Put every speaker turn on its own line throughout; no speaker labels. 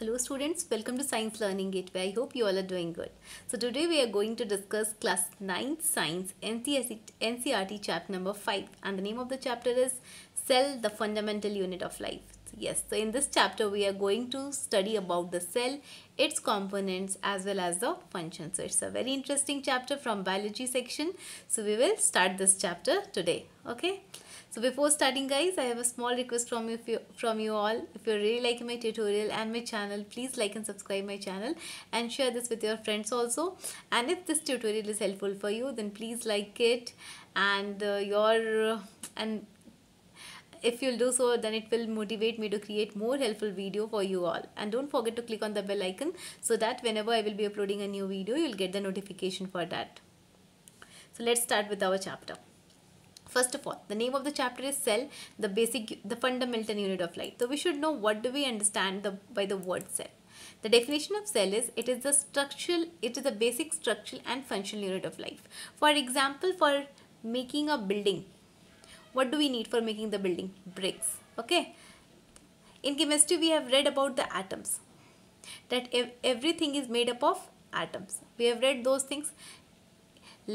Hello students, welcome to Science Learning Gateway. I hope you all are doing good. So today we are going to discuss class 9 science NCRT chapter number 5 and the name of the chapter is Cell, the Fundamental Unit of Life. Yes, so in this chapter we are going to study about the cell, its components as well as the functions. So it's a very interesting chapter from biology section. So we will start this chapter today. Okay. So before starting guys, I have a small request from you, from you all. If you really like my tutorial and my channel, please like and subscribe my channel and share this with your friends also. And if this tutorial is helpful for you, then please like it and uh, your uh, and if you'll do so then it will motivate me to create more helpful video for you all and don't forget to click on the bell icon so that whenever i will be uploading a new video you'll get the notification for that so let's start with our chapter First of all, the name of the chapter is cell, the basic, the fundamental unit of light. So we should know what do we understand the, by the word cell. The definition of cell is it is the structural, it is the basic structural and functional unit of life. For example, for making a building, what do we need for making the building? Bricks, okay? In chemistry, we have read about the atoms, that everything is made up of atoms. We have read those things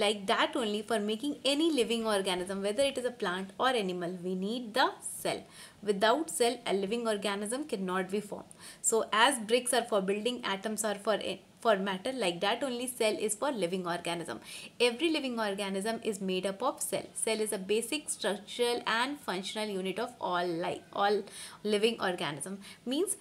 like that only for making any living organism whether it is a plant or animal we need the cell without cell a living organism cannot be formed so as bricks are for building atoms are for eh, for matter like that only cell is for living organism. Every living organism is made up of cell. Cell is a basic structural and functional unit of all life, all living organism. Means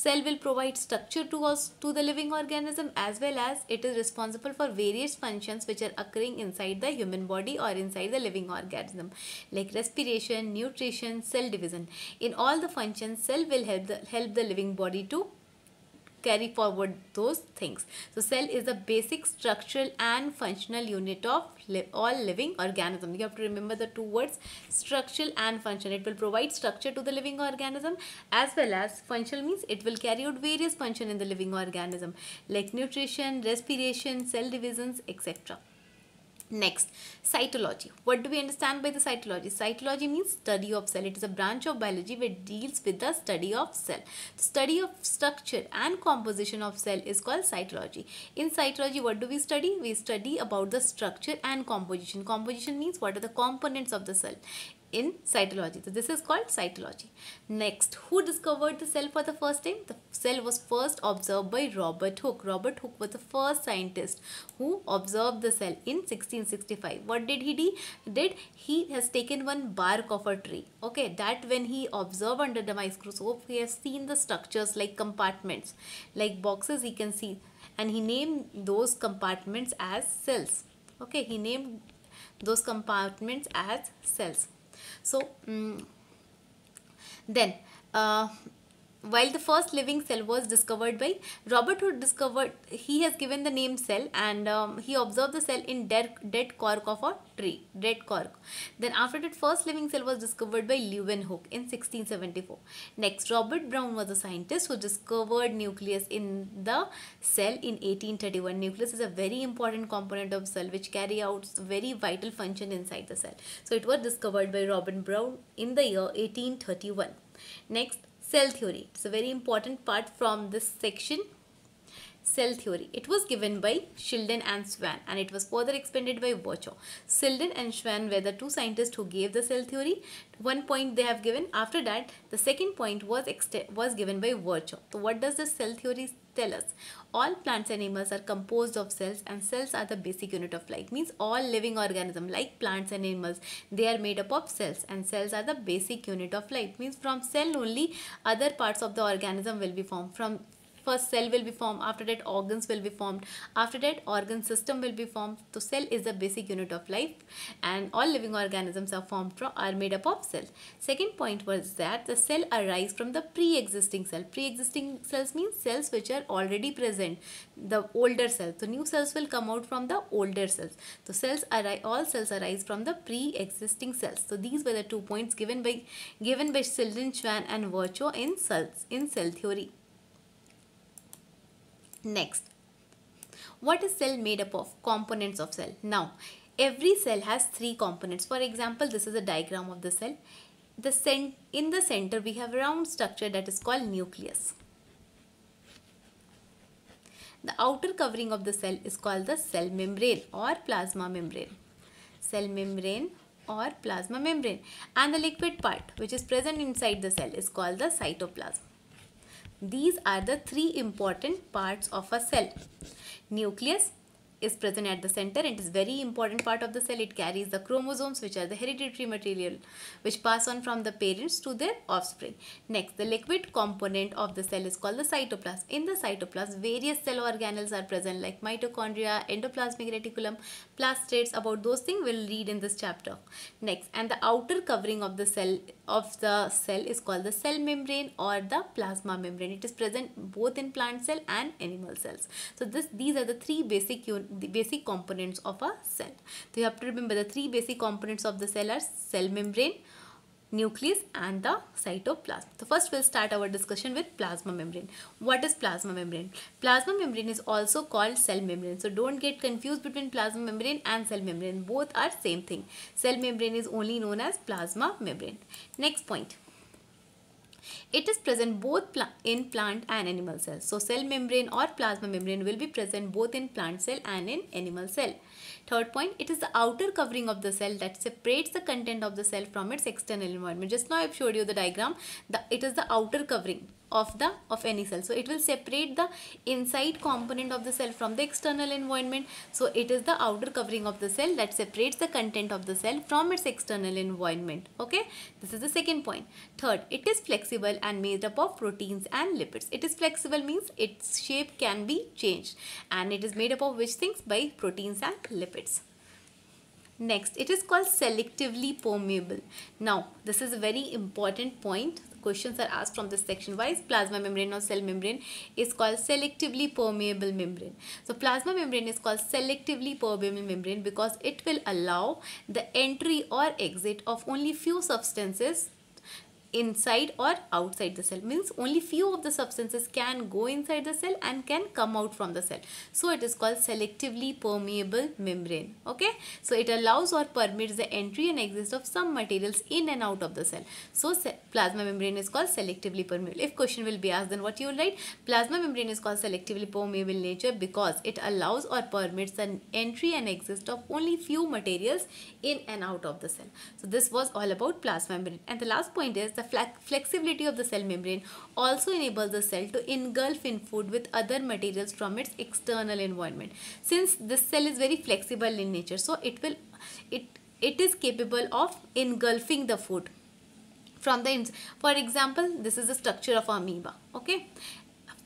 cell will provide structure to us to the living organism as well as it is responsible for various functions which are occurring inside the human body or inside the living organism like respiration, nutrition, cell division. In all the functions, cell will help the, help the living body to carry forward those things. So cell is the basic structural and functional unit of li all living organism. You have to remember the two words structural and function. It will provide structure to the living organism as well as functional means it will carry out various function in the living organism like nutrition, respiration, cell divisions, etc. Next, cytology. What do we understand by the cytology? Cytology means study of cell. It is a branch of biology which deals with the study of cell. The study of structure and composition of cell is called cytology. In cytology, what do we study? We study about the structure and composition. Composition means what are the components of the cell in cytology. So this is called cytology. Next, who discovered the cell for the first time? The cell was first observed by Robert Hooke. Robert Hooke was the first scientist who observed the cell in 1665. What did he did? He has taken one bark of a tree. Okay, that when he observed under the microscope, he has seen the structures like compartments, like boxes he can see and he named those compartments as cells. Okay, he named those compartments as cells so um, then uh, while the first living cell was discovered by Robert who discovered, he has given the name cell and um, he observed the cell in dead, dead cork of a tree, dead cork. Then after that first living cell was discovered by Leeuwenhoek in 1674. Next, Robert Brown was a scientist who discovered nucleus in the cell in 1831. Nucleus is a very important component of cell which carry out very vital function inside the cell. So it was discovered by Robert Brown in the year 1831. Next, cell theory. It's a very important part from this section cell theory. It was given by Shildon and Swan and it was further expanded by Virchow. Shildon and Swan were the two scientists who gave the cell theory. One point they have given. After that, the second point was was given by Virchow. So what does the cell theory tell us all plants and animals are composed of cells and cells are the basic unit of life means all living organism like plants and animals they are made up of cells and cells are the basic unit of life means from cell only other parts of the organism will be formed from first cell will be formed after that organs will be formed after that organ system will be formed so cell is the basic unit of life and all living organisms are formed from are made up of cells. second point was that the cell arise from the pre-existing cell pre-existing cells means cells which are already present the older cells so new cells will come out from the older cells so cells arise all cells arise from the pre-existing cells so these were the two points given by given by Sheldon Schwann, and Virchow in cells in cell theory Next, what is cell made up of? Components of cell. Now, every cell has three components. For example, this is a diagram of the cell. The cent in the center, we have a round structure that is called nucleus. The outer covering of the cell is called the cell membrane or plasma membrane. Cell membrane or plasma membrane and the liquid part which is present inside the cell is called the cytoplasm. These are the three important parts of a cell. Nucleus, is present at the center and is very important part of the cell. It carries the chromosomes which are the hereditary material which pass on from the parents to their offspring. Next, the liquid component of the cell is called the cytoplasm. In the cytoplasm, various cell organelles are present like mitochondria, endoplasmic reticulum, plastids. About those things we'll read in this chapter. Next, and the outer covering of the cell of the cell is called the cell membrane or the plasma membrane. It is present both in plant cell and animal cells. So this these are the three basic units the basic components of a cell. So you have to remember the three basic components of the cell are cell membrane, nucleus and the cytoplasm. So first we'll start our discussion with plasma membrane. What is plasma membrane? Plasma membrane is also called cell membrane. So don't get confused between plasma membrane and cell membrane. Both are same thing. Cell membrane is only known as plasma membrane. Next point. It is present both in plant and animal cells. So cell membrane or plasma membrane will be present both in plant cell and in animal cell. Third point, it is the outer covering of the cell that separates the content of the cell from its external environment. Just now I have showed you the diagram. The, it is the outer covering of the of any cell so it will separate the inside component of the cell from the external environment so it is the outer covering of the cell that separates the content of the cell from its external environment okay this is the second point third it is flexible and made up of proteins and lipids it is flexible means its shape can be changed and it is made up of which things by proteins and lipids Next, it is called selectively permeable. Now, this is a very important point questions are asked from this section. Why is plasma membrane or cell membrane is called selectively permeable membrane? So plasma membrane is called selectively permeable membrane because it will allow the entry or exit of only few substances inside or outside the cell means only few of the substances can go inside the cell and can come out from the cell so it is called selectively permeable membrane okay so it allows or permits the entry and exit of some materials in and out of the cell so plasma membrane is called selectively permeable if question will be asked then what you will write plasma membrane is called selectively permeable nature because it allows or permits the entry and exit of only few materials in and out of the cell so this was all about plasma membrane and the last point is the flexibility of the cell membrane also enables the cell to engulf in food with other materials from its external environment. Since this cell is very flexible in nature, so it will it it is capable of engulfing the food from the for example this is the structure of amoeba okay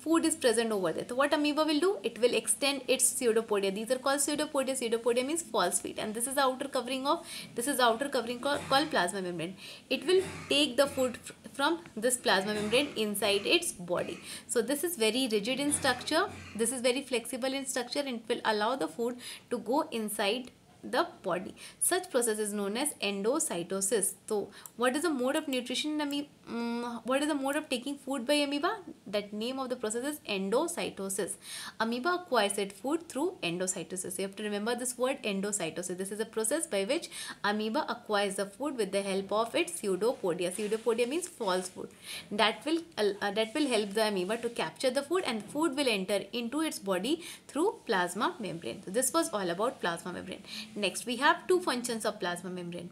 food is present over there. So what amoeba will do? It will extend its pseudopodia. These are called pseudopodia. Pseudopodia means false feet and this is the outer covering of, this is the outer covering called, called plasma membrane. It will take the food from this plasma membrane inside its body. So this is very rigid in structure. This is very flexible in structure and it will allow the food to go inside the body. Such process is known as endocytosis. So what is the mode of nutrition in amoeba? um, what is the mode of taking food by amoeba? That name of the process is endocytosis. Amoeba acquires its food through endocytosis. You have to remember this word endocytosis. This is a process by which amoeba acquires the food with the help of its pseudopodia. Pseudopodia means false food. That will, uh, uh, that will help the amoeba to capture the food and food will enter into its body through plasma membrane. So this was all about plasma membrane. Next we have two functions of plasma membrane.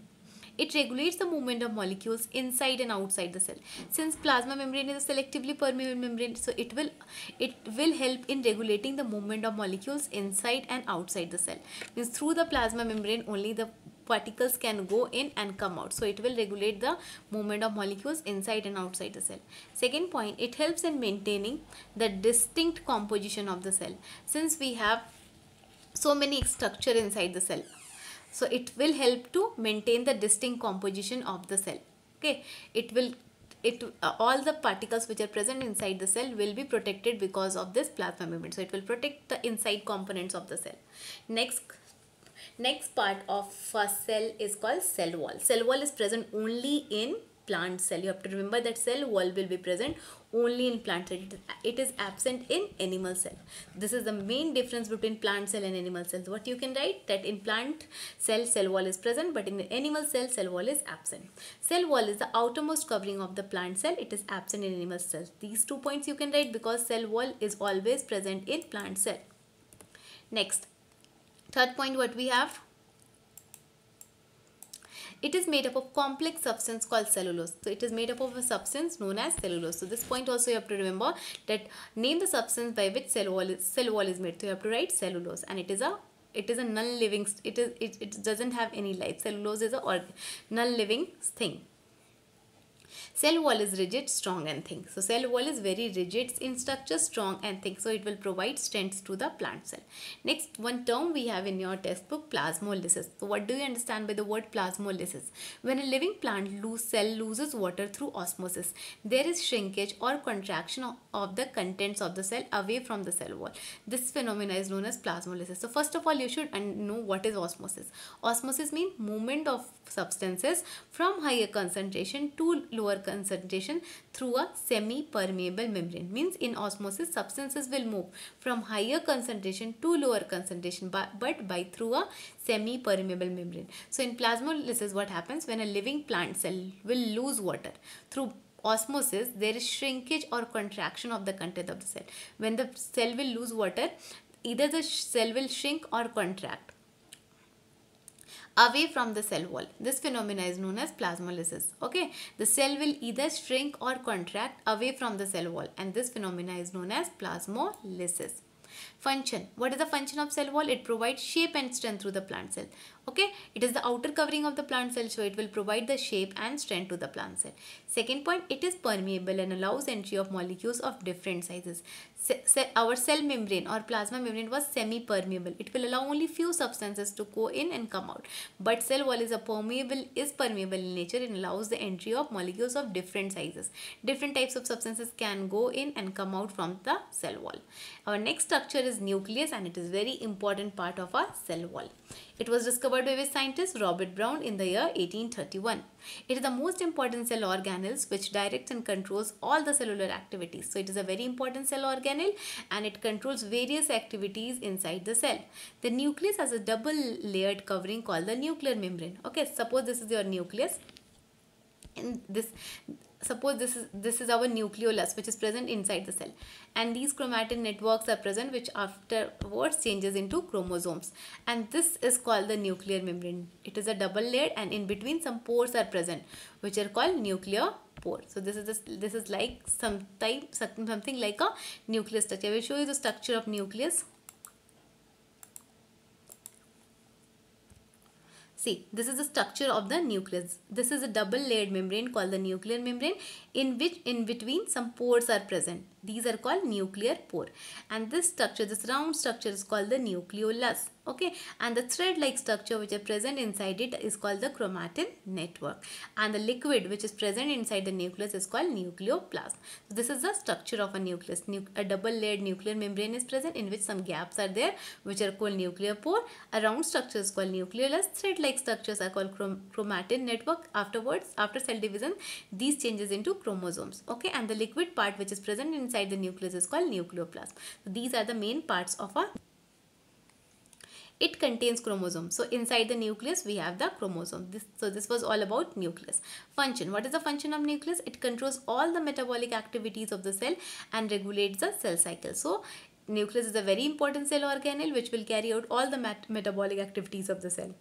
It regulates the movement of molecules inside and outside the cell. Since plasma membrane is a selectively permeable membrane, so it will it will help in regulating the movement of molecules inside and outside the cell. Means through the plasma membrane only the particles can go in and come out. So it will regulate the movement of molecules inside and outside the cell. Second point, it helps in maintaining the distinct composition of the cell. Since we have so many structure inside the cell so it will help to maintain the distinct composition of the cell. Okay, it will it uh, all the particles which are present inside the cell will be protected because of this plasma membrane. So it will protect the inside components of the cell. Next next part of a cell is called cell wall. Cell wall is present only in plant cell. You have to remember that cell wall will be present only in plant cell. It is absent in animal cell. This is the main difference between plant cell and animal cell. What you can write that in plant cell, cell wall is present but in animal cell, cell wall is absent. Cell wall is the outermost covering of the plant cell. It is absent in animal cell. These two points you can write because cell wall is always present in plant cell. Next, third point what we have it is made up of complex substance called cellulose. So it is made up of a substance known as cellulose. So this point also you have to remember that name the substance by which cell wall is, cell wall is made. So you have to write cellulose and it is a it is a non-living it is it, it doesn't have any life cellulose is a non-living thing Cell wall is rigid, strong and thin. So cell wall is very rigid in structure, strong and thin. So it will provide strength to the plant cell. Next one term we have in your textbook plasmolysis. So what do you understand by the word plasmolysis? When a living plant lose cell loses water through osmosis, there is shrinkage or contraction of the contents of the cell away from the cell wall. This phenomena is known as plasmolysis. So first of all you should know what is osmosis. Osmosis means movement of substances from higher concentration to lower concentration through a semi-permeable membrane. Means in osmosis substances will move from higher concentration to lower concentration but by through a semi-permeable membrane. So in plasmolysis what happens when a living plant cell will lose water through osmosis there is shrinkage or contraction of the content of the cell. When the cell will lose water either the cell will shrink or contract away from the cell wall. This phenomena is known as plasmolysis. Okay, the cell will either shrink or contract away from the cell wall and this phenomena is known as plasmolysis. Function. What is the function of cell wall? It provides shape and strength through the plant cell okay it is the outer covering of the plant cell so it will provide the shape and strength to the plant cell second point it is permeable and allows entry of molecules of different sizes our cell membrane or plasma membrane was semi permeable it will allow only few substances to go in and come out but cell wall is a permeable is permeable in nature and allows the entry of molecules of different sizes different types of substances can go in and come out from the cell wall our next structure is nucleus and it is very important part of our cell wall it was discovered by Swiss scientist Robert Brown in the year 1831. It is the most important cell organelle which directs and controls all the cellular activities. So it is a very important cell organelle and it controls various activities inside the cell. The nucleus has a double layered covering called the nuclear membrane. Okay, suppose this is your nucleus. And this suppose this is this is our nucleolus which is present inside the cell and these chromatin networks are present which afterwards changes into chromosomes and this is called the nuclear membrane it is a double layer, and in between some pores are present which are called nuclear pore so this is this, this is like some type something like a nucleus structure i will show you the structure of nucleus See, this is the structure of the nucleus. This is a double layered membrane called the nuclear membrane in which in between some pores are present. These are called nuclear pore. And this structure, this round structure is called the nucleolus. Okay. And the thread-like structure which are present inside it is called the chromatin network. And the liquid which is present inside the nucleus is called nucleoplasm. So this is the structure of a nucleus. Nu a double-layered nuclear membrane is present in which some gaps are there which are called nuclear pore. A round structure is called nucleolus. Thread-like structures are called chrom chromatin network. Afterwards, after cell division, these changes into chromosomes. Okay. And the liquid part which is present inside inside the nucleus is called nucleoplasm. So these are the main parts of a it contains chromosomes. So inside the nucleus, we have the chromosome. This, so this was all about nucleus. Function. What is the function of nucleus? It controls all the metabolic activities of the cell and regulates the cell cycle. So nucleus is a very important cell organelle which will carry out all the metabolic activities of the cell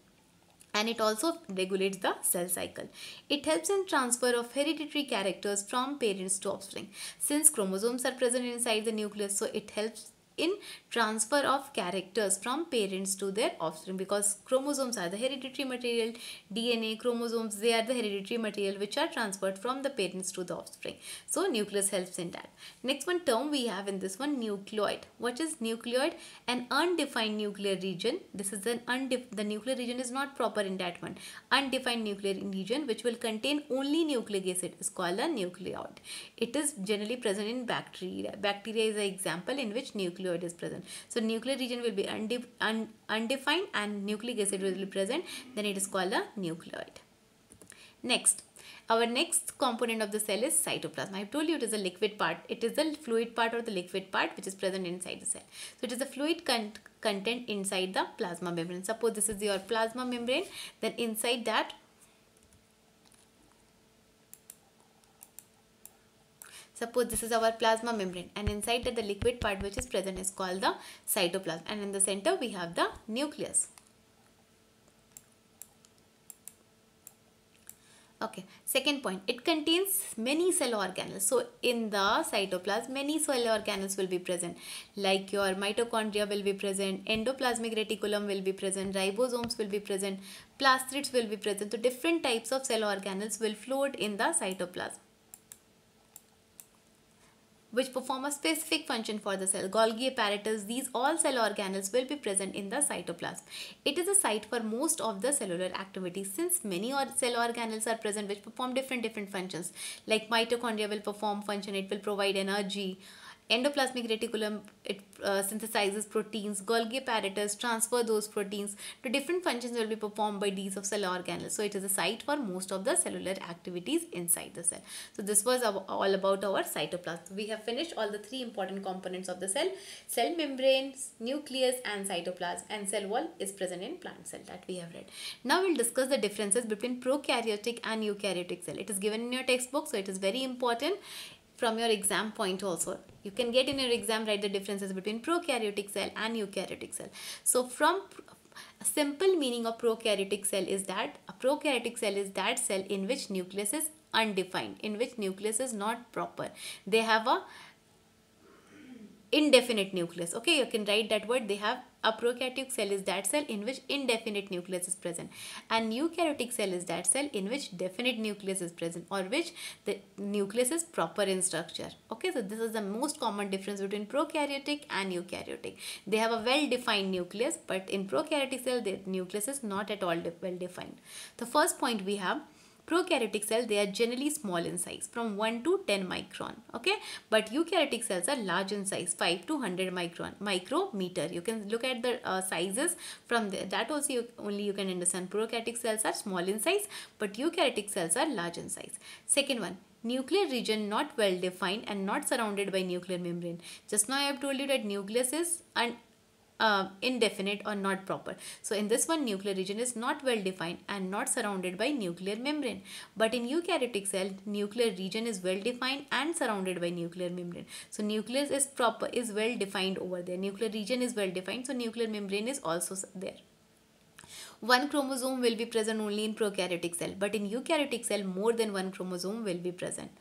and it also regulates the cell cycle. It helps in transfer of hereditary characters from parents to offspring. Since chromosomes are present inside the nucleus, so it helps in transfer of characters from parents to their offspring because chromosomes are the hereditary material DNA chromosomes they are the hereditary material which are transferred from the parents to the offspring so nucleus helps in that next one term we have in this one nucleoid what is nucleoid an undefined nuclear region this is an undefined. the nuclear region is not proper in that one undefined nuclear region which will contain only nucleic acid is called a nucleoid it is generally present in bacteria bacteria is an example in which nucleoid is present. So nuclear region will be undef un undefined and nucleic acid will be present. Then it is called a nucleoid. Next, our next component of the cell is cytoplasm. I told you it is a liquid part. It is the fluid part or the liquid part which is present inside the cell. So it is the fluid con content inside the plasma membrane. Suppose this is your plasma membrane. Then inside that Suppose this is our plasma membrane and inside that the liquid part which is present is called the cytoplasm and in the center we have the nucleus. Okay, second point, it contains many cell organelles. So, in the cytoplasm, many cell organelles will be present. Like your mitochondria will be present, endoplasmic reticulum will be present, ribosomes will be present, plastrids will be present. So, different types of cell organelles will float in the cytoplasm which perform a specific function for the cell. Golgi apparatus, these all cell organelles will be present in the cytoplasm. It is a site for most of the cellular activities since many cell organelles are present which perform different different functions like mitochondria will perform function, it will provide energy, endoplasmic reticulum it uh, synthesizes proteins golgi apparatus transfer those proteins to different functions will be performed by these of cell organelles so it is a site for most of the cellular activities inside the cell so this was all about our cytoplasm we have finished all the three important components of the cell cell membranes nucleus and cytoplasm and cell wall is present in plant cell that we have read now we'll discuss the differences between prokaryotic and eukaryotic cell it is given in your textbook so it is very important from your exam point also you can get in your exam write the differences between prokaryotic cell and eukaryotic cell so from a simple meaning of prokaryotic cell is that a prokaryotic cell is that cell in which nucleus is undefined in which nucleus is not proper they have a indefinite nucleus. Okay, you can write that word. They have a prokaryotic cell is that cell in which indefinite nucleus is present. And eukaryotic cell is that cell in which definite nucleus is present or which the nucleus is proper in structure. Okay, so this is the most common difference between prokaryotic and eukaryotic. They have a well-defined nucleus but in prokaryotic cell the nucleus is not at all de well-defined. The first point we have Prokaryotic cell, they are generally small in size from 1 to 10 micron. Okay. But eukaryotic cells are large in size 5 to 100 micron, micrometer. You can look at the uh, sizes from the, that also you, only you can understand. Prokaryotic cells are small in size but eukaryotic cells are large in size. Second one, nuclear region not well defined and not surrounded by nuclear membrane. Just now I have told you that nucleus is an uh, indefinite or not proper. So in this one nuclear region is not well defined and not surrounded by nuclear membrane. But in eukaryotic cell nuclear region is well defined and surrounded by nuclear membrane. So nucleus is proper is well defined over there. Nuclear region is well defined so nuclear membrane is also there one chromosome will be present only in prokaryotic cell but in eukaryotic cell more than one chromosome will be present.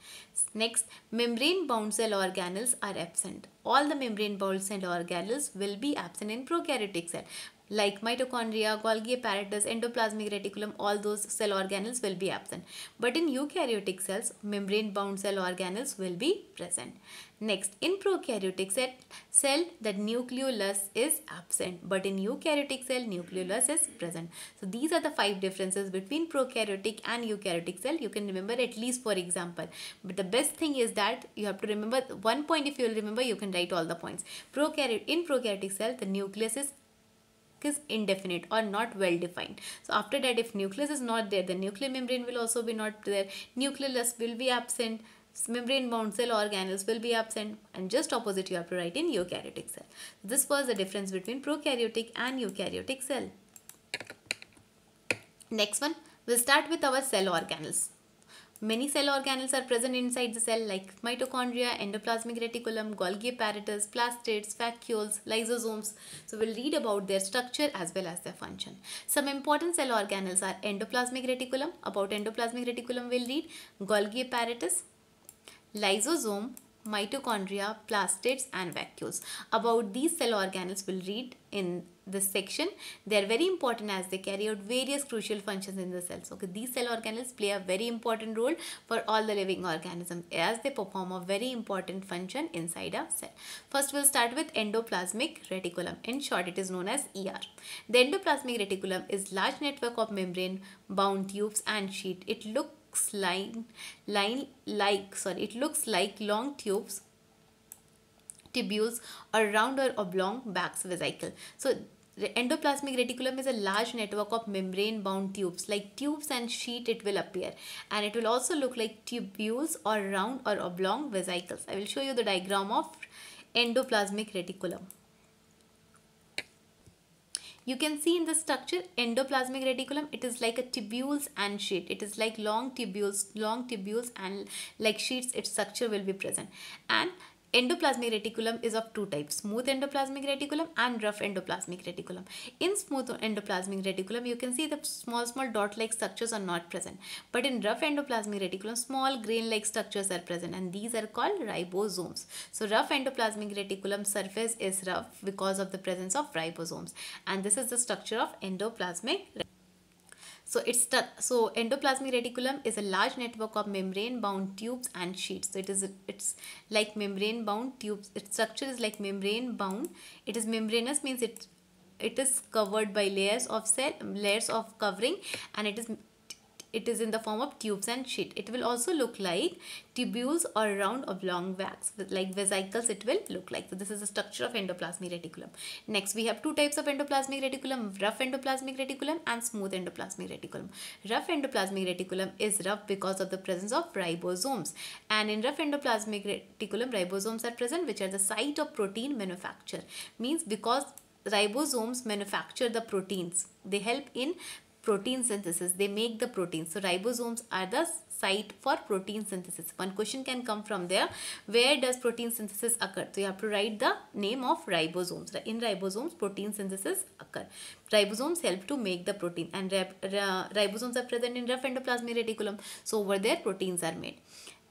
Next, membrane bound cell organelles are absent. All the membrane bound cell organelles will be absent in prokaryotic cell like mitochondria, Golgi apparatus, endoplasmic reticulum, all those cell organelles will be absent. But in eukaryotic cells, membrane-bound cell organelles will be present. Next, in prokaryotic cell, cell the nucleolus is absent. But in eukaryotic cell, nucleolus is present. So these are the five differences between prokaryotic and eukaryotic cell. You can remember at least for example. But the best thing is that you have to remember one point if you will remember, you can write all the points. Prokaryotic, in prokaryotic cell, the nucleus is is indefinite or not well defined. So after that, if nucleus is not there, the nuclear membrane will also be not there. Nucleus will be absent. Membrane bound cell organelles will be absent and just opposite you have to write in eukaryotic cell. This was the difference between prokaryotic and eukaryotic cell. Next one, we'll start with our cell organelles. Many cell organelles are present inside the cell like mitochondria, endoplasmic reticulum, Golgi apparatus, plastids, vacuoles, lysosomes. So we'll read about their structure as well as their function. Some important cell organelles are endoplasmic reticulum. About endoplasmic reticulum we'll read Golgi apparatus, lysosome, mitochondria, plastids and vacuoles. About these cell organelles we'll read in this section. They are very important as they carry out various crucial functions in the cells. Okay, these cell organelles play a very important role for all the living organisms as they perform a very important function inside a cell. First we'll start with endoplasmic reticulum. In short it is known as ER. The endoplasmic reticulum is large network of membrane bound tubes and sheet. It look looks line line like sorry it looks like long tubes tubules or round or oblong backs vesicle so the endoplasmic reticulum is a large network of membrane bound tubes like tubes and sheet it will appear and it will also look like tubules or round or oblong vesicles i will show you the diagram of endoplasmic reticulum you can see in the structure endoplasmic reticulum, it is like a tubules and sheet. It is like long tubules, long tubules and like sheets, its structure will be present. And Endoplasmic reticulum is of two types, smooth endoplasmic reticulum and rough endoplasmic reticulum. In smooth endoplasmic reticulum, you can see the small, small dot-like structures are not present. But in rough endoplasmic reticulum, small grain-like structures are present and these are called ribosomes. So rough endoplasmic reticulum surface is rough because of the presence of ribosomes. And this is the structure of endoplasmic reticulum. So it's so endoplasmic reticulum is a large network of membrane-bound tubes and sheets. So it is it's like membrane-bound tubes. Its structure is like membrane-bound. It is membranous means it it is covered by layers of cell layers of covering and it is it is in the form of tubes and sheet. It will also look like tubules or round oblong wax like vesicles it will look like. So this is the structure of endoplasmic reticulum. Next we have two types of endoplasmic reticulum, rough endoplasmic reticulum and smooth endoplasmic reticulum. Rough endoplasmic reticulum is rough because of the presence of ribosomes and in rough endoplasmic reticulum ribosomes are present which are the site of protein manufacture means because ribosomes manufacture the proteins they help in protein synthesis. They make the protein. So ribosomes are the site for protein synthesis. One question can come from there. Where does protein synthesis occur? So you have to write the name of ribosomes. In ribosomes, protein synthesis occur. Ribosomes help to make the protein and ribosomes are present in rough endoplasmic reticulum. So over there, proteins are made.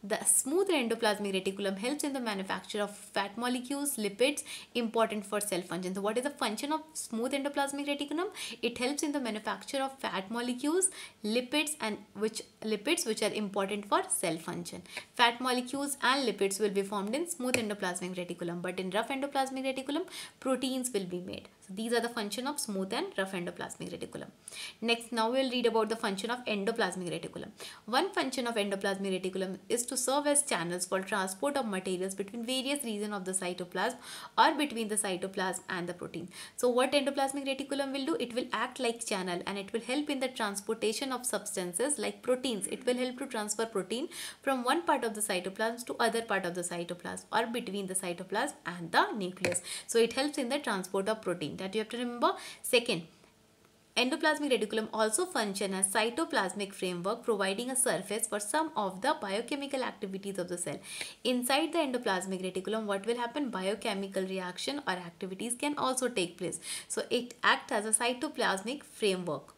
The smooth endoplasmic reticulum helps in the manufacture of fat molecules, lipids, important for cell function. So what is the function of smooth endoplasmic reticulum? It helps in the manufacture of fat molecules, lipids and which lipids which are important for cell function. Fat molecules and lipids will be formed in smooth endoplasmic reticulum but in rough endoplasmic reticulum proteins will be made. So these are the function of smooth and rough endoplasmic reticulum. Next, now we'll read about the function of endoplasmic reticulum. One function of endoplasmic reticulum is to serve as channels for transport of materials between various regions of the cytoplasm or between the cytoplasm and the protein. So what endoplasmic reticulum will do? It will act like channel and it will help in the transportation of substances like proteins. It will help to transfer protein from one part of the cytoplasm to other part of the cytoplasm or between the cytoplasm and the nucleus. So it helps in the transport of protein protein that you have to remember. Second, Endoplasmic reticulum also function as cytoplasmic framework providing a surface for some of the biochemical activities of the cell. Inside the endoplasmic reticulum what will happen biochemical reaction or activities can also take place. So it acts as a cytoplasmic framework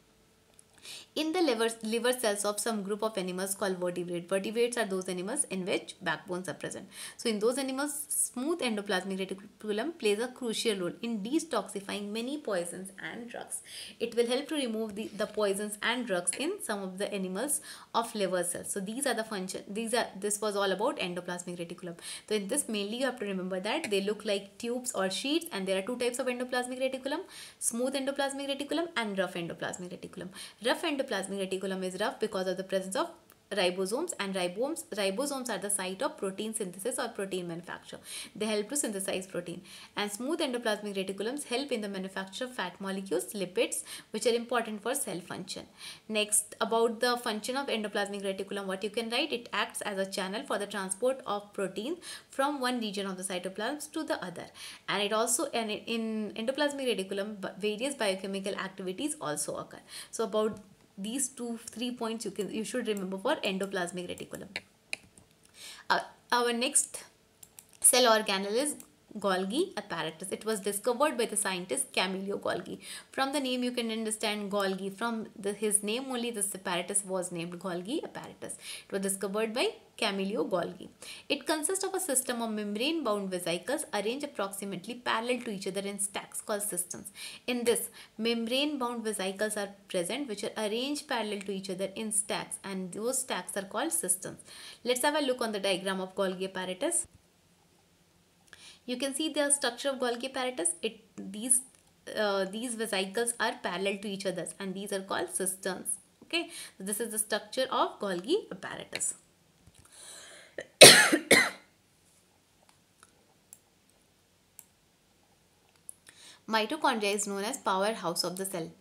in the liver, liver cells of some group of animals called vertebrate. Vertebrates are those animals in which backbones are present. So in those animals, smooth endoplasmic reticulum plays a crucial role in detoxifying many poisons and drugs. It will help to remove the, the poisons and drugs in some of the animals of liver cells. So these are the function, these are, this was all about endoplasmic reticulum. So in this mainly you have to remember that they look like tubes or sheets and there are two types of endoplasmic reticulum, smooth endoplasmic reticulum and rough endoplasmic reticulum. Rough rough endoplasmic reticulum is rough because of the presence of ribosomes and ribosomes. ribosomes are the site of protein synthesis or protein manufacture they help to synthesize protein and smooth endoplasmic reticulums help in the manufacture of fat molecules lipids which are important for cell function next about the function of endoplasmic reticulum what you can write it acts as a channel for the transport of protein from one region of the cytoplasm to the other and it also and in endoplasmic reticulum various biochemical activities also occur so about these two, three points you can you should remember for endoplasmic reticulum. Uh, our next cell organelle is Golgi apparatus. It was discovered by the scientist Camillo Golgi. From the name you can understand Golgi. From the, his name only this apparatus was named Golgi apparatus. It was discovered by Camillo Golgi. It consists of a system of membrane bound vesicles arranged approximately parallel to each other in stacks called systems. In this, membrane bound vesicles are present which are arranged parallel to each other in stacks and those stacks are called systems. Let's have a look on the diagram of Golgi apparatus. You can see the structure of Golgi apparatus. It, these, uh, these vesicles are parallel to each other and these are called cisterns. Okay, so this is the structure of Golgi apparatus. Mitochondria is known as powerhouse of the cell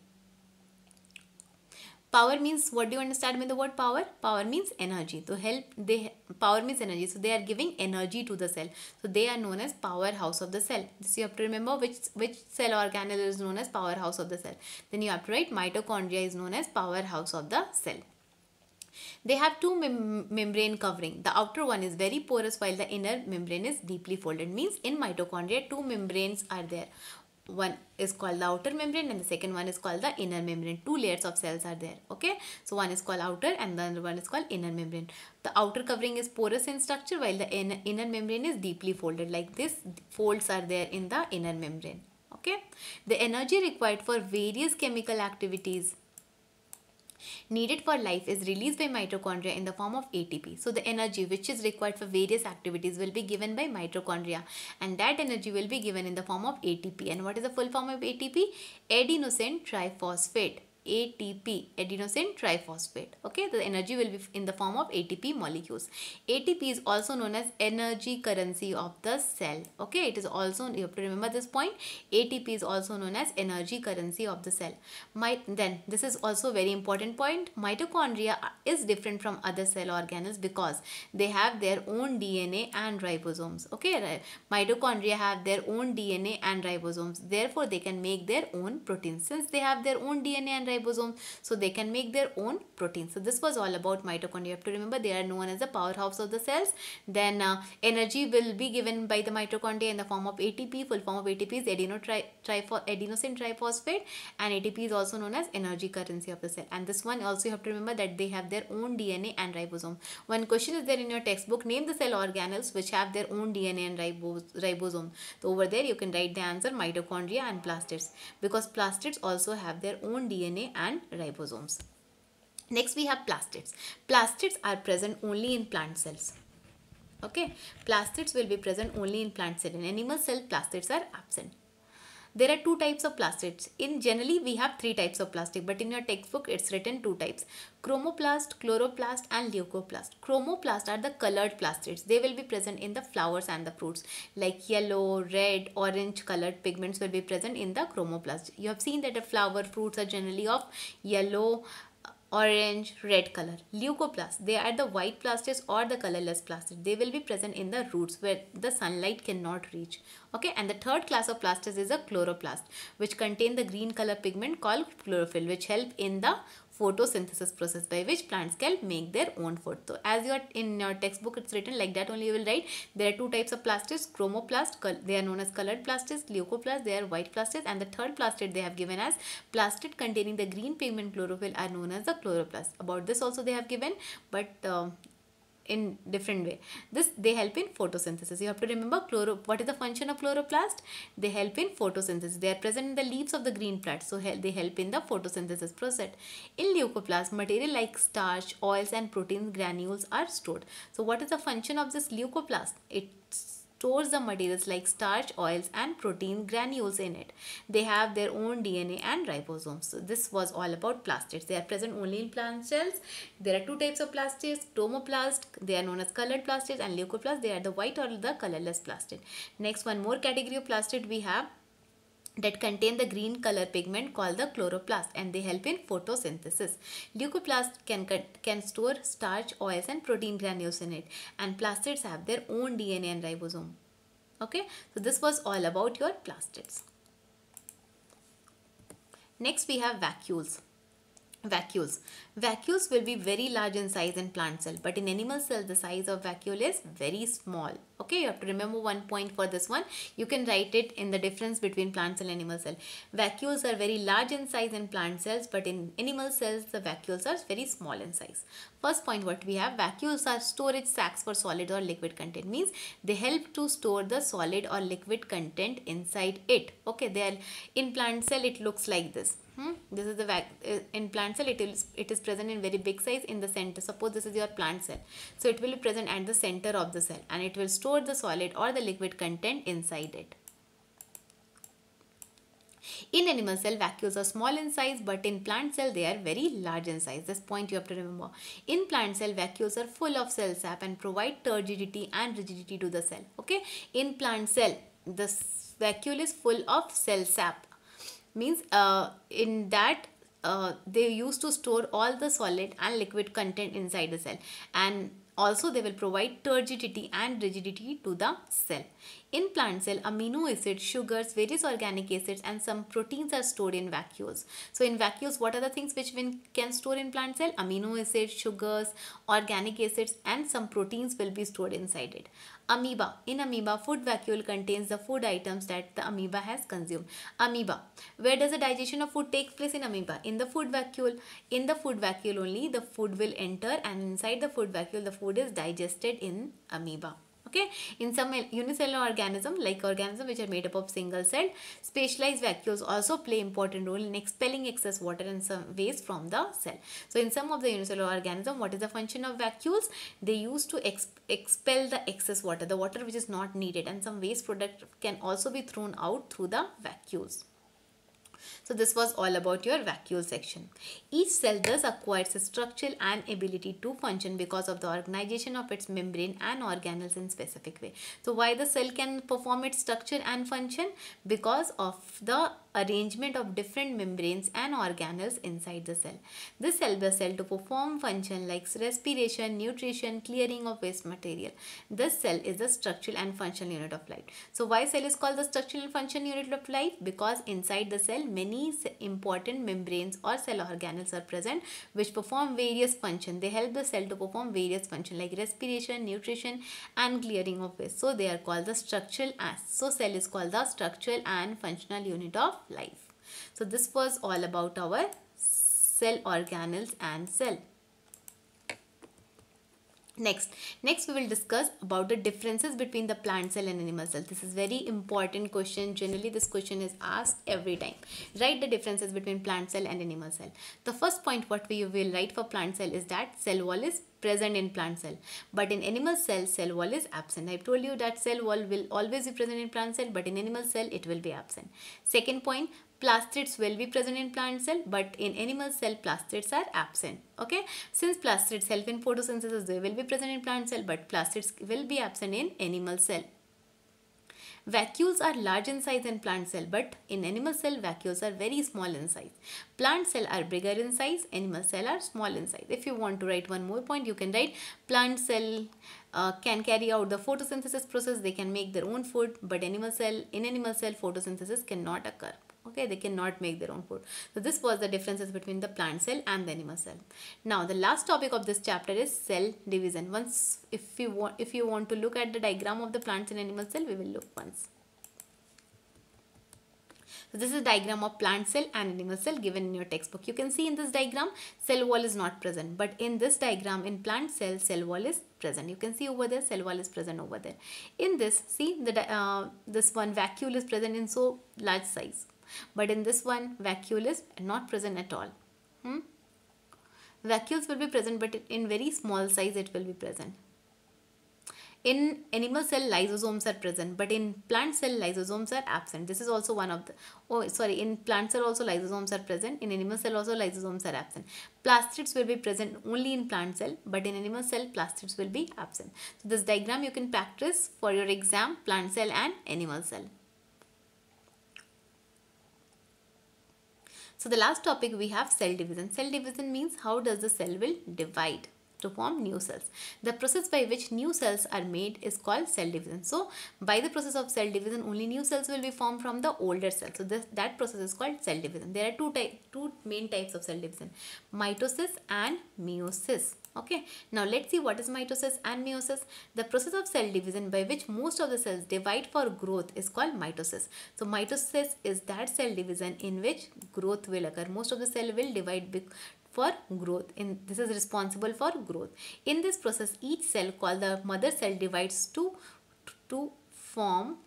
power means what do you understand with the word power power means energy so help they power means energy so they are giving energy to the cell so they are known as powerhouse of the cell this you have to remember which which cell organelle is known as powerhouse of the cell then you have to write mitochondria is known as powerhouse of the cell they have two mem membrane covering. The outer one is very porous while the inner membrane is deeply folded. Means in mitochondria, two membranes are there one is called the outer membrane and the second one is called the inner membrane two layers of cells are there okay so one is called outer and the other one is called inner membrane the outer covering is porous in structure while the inner membrane is deeply folded like this folds are there in the inner membrane okay the energy required for various chemical activities needed for life is released by mitochondria in the form of ATP. So the energy which is required for various activities will be given by mitochondria and that energy will be given in the form of ATP. And what is the full form of ATP? Adenosine triphosphate. ATP, adenosine triphosphate. Okay, the energy will be in the form of ATP molecules. ATP is also known as energy currency of the cell. Okay, it is also, you have to remember this point, ATP is also known as energy currency of the cell. My, then, this is also very important point. Mitochondria is different from other cell organelles because they have their own DNA and ribosomes. Okay, mitochondria have their own DNA and ribosomes. Therefore, they can make their own proteins. Since they have their own DNA and ribosomes, ribosome So they can make their own protein. So this was all about mitochondria. You have to remember they are known as the powerhouse of the cells. Then uh, energy will be given by the mitochondria in the form of ATP. Full form of ATP is adenosine triphosphate and ATP is also known as energy currency of the cell. And this one also you have to remember that they have their own DNA and ribosome. One question is there in your textbook. Name the cell organelles which have their own DNA and ribos ribosome. So over there you can write the answer mitochondria and plastids because plastids also have their own DNA and ribosomes. Next we have plastids. Plastids are present only in plant cells. Okay, plastids will be present only in plant cell. In animal cell, plastids are absent there are two types of plastics. In generally we have three types of plastic but in your textbook it's written two types. Chromoplast, chloroplast and leucoplast. Chromoplast are the colored plastids. They will be present in the flowers and the fruits like yellow, red, orange colored pigments will be present in the chromoplast. You have seen that the flower fruits are generally of yellow, orange, red color. Leucoplasts, they are the white plastids or the colorless plastids. They will be present in the roots where the sunlight cannot reach. Okay, and the third class of plastids is a chloroplast, which contain the green color pigment called chlorophyll, which help in the photosynthesis process by which plants can make their own food. So as you are in your textbook it's written like that only you will write there are two types of plastids chromoplast they are known as colored plastids leucoplast they are white plastids and the third plastid they have given as plastid containing the green pigment chlorophyll are known as the chloroplast. About this also they have given but uh, in different way. This they help in photosynthesis. You have to remember chloro what is the function of chloroplast? They help in photosynthesis. They are present in the leaves of the green plant. So they help in the photosynthesis process. In leucoplast, material like starch, oils and proteins granules are stored. So what is the function of this leucoplast? It stores the materials like starch, oils and protein granules in it. They have their own DNA and ribosomes. So this was all about plastids. They are present only in plant cells. There are two types of plastids, tomoplast, they are known as colored plastids and leucoplast, they are the white or the colorless plastid. Next one more category of plastid we have that contain the green color pigment called the chloroplast and they help in photosynthesis. Leucoplast can, can store starch, oils and protein granules in it and plastids have their own DNA and ribosome. Okay, so this was all about your plastids. Next we have vacuoles. Vacuoles. Vacuoles will be very large in size in plant cell but in animal cell the size of vacuole is very small. Okay, you have to remember one point for this one. You can write it in the difference between plant cell and animal cell. Vacuoles are very large in size in plant cells but in animal cells the vacuoles are very small in size. First point what we have vacuoles are storage sacs for solid or liquid content means they help to store the solid or liquid content inside it. Okay, they are in plant cell it looks like this. Hmm? This is the vac uh, in plant cell it is, it is present in very big size in the center. Suppose this is your plant cell. So it will be present at the center of the cell and it will store the solid or the liquid content inside it. In animal cell, vacuoles are small in size, but in plant cell, they are very large in size. This point you have to remember. In plant cell, vacuoles are full of cell sap and provide turgidity and rigidity to the cell. Okay. In plant cell, the vacuole is full of cell sap. Means uh, in that uh, they used to store all the solid and liquid content inside the cell and also they will provide turgidity and rigidity to the cell. In plant cell, amino acids, sugars, various organic acids and some proteins are stored in vacuoles. So in vacuoles, what are the things which we can store in plant cell? Amino acids, sugars, organic acids and some proteins will be stored inside it amoeba in amoeba food vacuole contains the food items that the amoeba has consumed amoeba where does the digestion of food take place in amoeba in the food vacuole in the food vacuole only the food will enter and inside the food vacuole the food is digested in amoeba okay in some unicellular organism like organism which are made up of single cell specialized vacuoles also play important role in expelling excess water and some waste from the cell so in some of the unicellular organism what is the function of vacuoles they use to exp expel the excess water the water which is not needed and some waste product can also be thrown out through the vacuoles so this was all about your vacuole section. Each cell thus acquires a structural and ability to function because of the organization of its membrane and organelles in specific way. So why the cell can perform its structure and function? Because of the arrangement of different membranes and organelles inside the cell. This helps the cell to perform function like respiration, nutrition, clearing of waste material. This cell is the structural and functional unit of life. So why cell is called the structural and functional unit of life? Because inside the cell many important membranes or cell organelles are present which perform various functions. They help the cell to perform various functions like respiration, nutrition and clearing of waste. So they are called the structural as. So cell is called the structural and functional unit of life. So this was all about our cell organelles and cell. Next, next we will discuss about the differences between the plant cell and animal cell. This is very important question. Generally, this question is asked every time. Write the differences between plant cell and animal cell. The first point what we will write for plant cell is that cell wall is present in plant cell but in animal cell cell wall is absent i told you that cell wall will always be present in plant cell but in animal cell it will be absent second point plastids will be present in plant cell but in animal cell plastids are absent okay since plastids help in photosynthesis they will be present in plant cell but plastids will be absent in animal cell Vacuoles are large in size than plant cell but in animal cell vacuoles are very small in size. Plant cell are bigger in size, animal cell are small in size. If you want to write one more point you can write plant cell uh, can carry out the photosynthesis process, they can make their own food but animal cell, in animal cell photosynthesis cannot occur okay they cannot make their own food so this was the differences between the plant cell and the animal cell now the last topic of this chapter is cell division once if you want if you want to look at the diagram of the plant and animal cell we will look once so this is diagram of plant cell and animal cell given in your textbook. You can see in this diagram, cell wall is not present. But in this diagram, in plant cell, cell wall is present. You can see over there, cell wall is present over there. In this, see, the uh, this one vacuole is present in so large size. But in this one, vacuole is not present at all. Hmm? Vacuoles will be present but in very small size it will be present. In animal cell lysosomes are present but in plant cell lysosomes are absent. This is also one of the, oh sorry, in plant cell also lysosomes are present, in animal cell also lysosomes are absent. Plastids will be present only in plant cell but in animal cell plastids will be absent. So this diagram you can practice for your exam, plant cell and animal cell. So the last topic we have cell division. Cell division means how does the cell will divide to form new cells. The process by which new cells are made is called cell division. So by the process of cell division only new cells will be formed from the older cells. So this, that process is called cell division. There are two, type, two main types of cell division. Mitosis and meiosis. Okay, now let's see what is mitosis and meiosis. The process of cell division by which most of the cells divide for growth is called mitosis. So mitosis is that cell division in which growth will occur. Most of the cell will divide for growth In this is responsible for growth in this process each cell called the mother cell divides to to form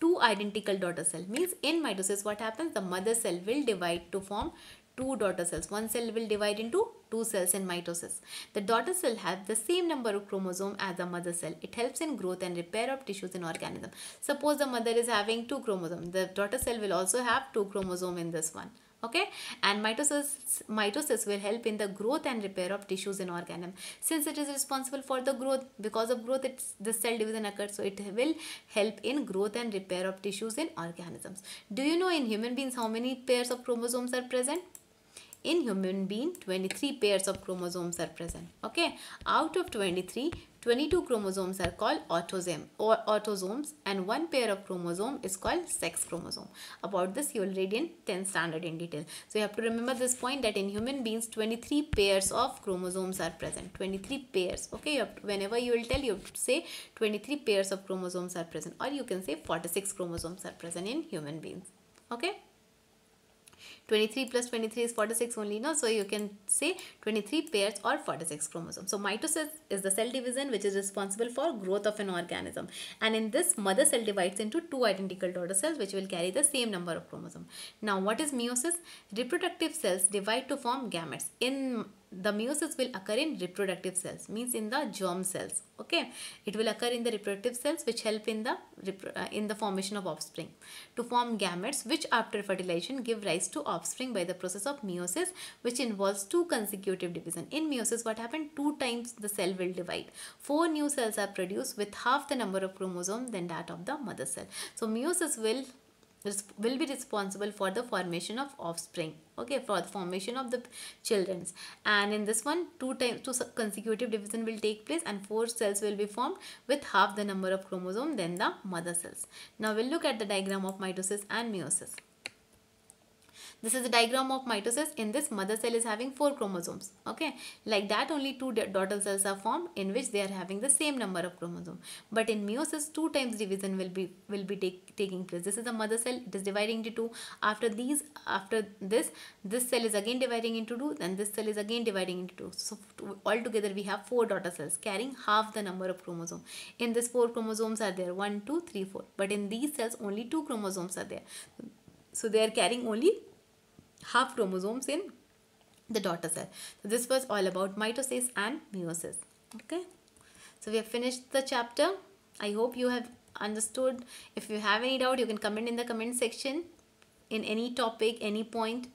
two identical daughter cell means in mitosis what happens the mother cell will divide to form two daughter cells one cell will divide into two cells in mitosis. The daughter cell has the same number of chromosomes as the mother cell. It helps in growth and repair of tissues in organism. Suppose the mother is having two chromosomes. The daughter cell will also have two chromosomes in this one okay and mitosis mitosis will help in the growth and repair of tissues in organism since it is responsible for the growth because of growth it's the cell division occurs so it will help in growth and repair of tissues in organisms do you know in human beings how many pairs of chromosomes are present in human being 23 pairs of chromosomes are present okay out of 23 22 chromosomes are called autosome or autosomes and one pair of chromosome is called sex chromosome about this you will read in 10 standard in detail so you have to remember this point that in human beings 23 pairs of chromosomes are present 23 pairs okay you to, whenever you will tell you have to say 23 pairs of chromosomes are present or you can say 46 chromosomes are present in human beings okay 23 plus 23 is 46 only no so you can say 23 pairs or 46 chromosomes so mitosis is the cell division which is responsible for growth of an organism and in this mother cell divides into two identical daughter cells which will carry the same number of chromosomes now what is meiosis reproductive cells divide to form gametes in the meiosis will occur in reproductive cells means in the germ cells okay it will occur in the reproductive cells which help in the uh, in the formation of offspring to form gametes which after fertilization give rise to offspring by the process of meiosis which involves two consecutive division in meiosis what happened two times the cell will divide four new cells are produced with half the number of chromosomes than that of the mother cell so meiosis will will be responsible for the formation of offspring okay for the formation of the children's and in this one two times two consecutive division will take place and four cells will be formed with half the number of chromosome than the mother cells now we'll look at the diagram of mitosis and meiosis this is a diagram of mitosis. In this, mother cell is having four chromosomes. Okay, like that only two daughter cells are formed in which they are having the same number of chromosomes. But in meiosis, two times division will be will be take, taking place. This is the mother cell. It is dividing into two. After these, after this, this cell is again dividing into two. Then this cell is again dividing into two. So altogether, we have four daughter cells carrying half the number of chromosomes. In this, four chromosomes are there: one, two, three, four. But in these cells, only two chromosomes are there. So they are carrying only half chromosomes in the daughter cell. So this was all about mitosis and meiosis. Okay. So we have finished the chapter. I hope you have understood. If you have any doubt, you can comment in the comment section in any topic, any point.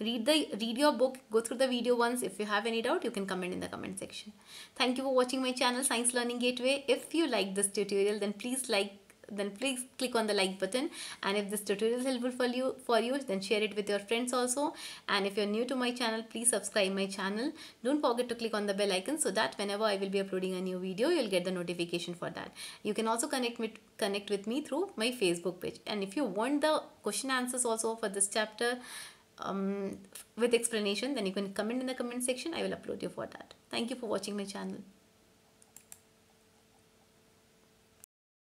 Read, the, read your book, go through the video once. If you have any doubt, you can comment in the comment section. Thank you for watching my channel, Science Learning Gateway. If you like this tutorial, then please like, then please click on the like button and if this tutorial is helpful for you for you then share it with your friends also and if you're new to my channel please subscribe my channel don't forget to click on the bell icon so that whenever i will be uploading a new video you'll get the notification for that you can also connect with connect with me through my facebook page and if you want the question answers also for this chapter um, with explanation then you can comment in the comment section i will upload you for that thank you for watching my channel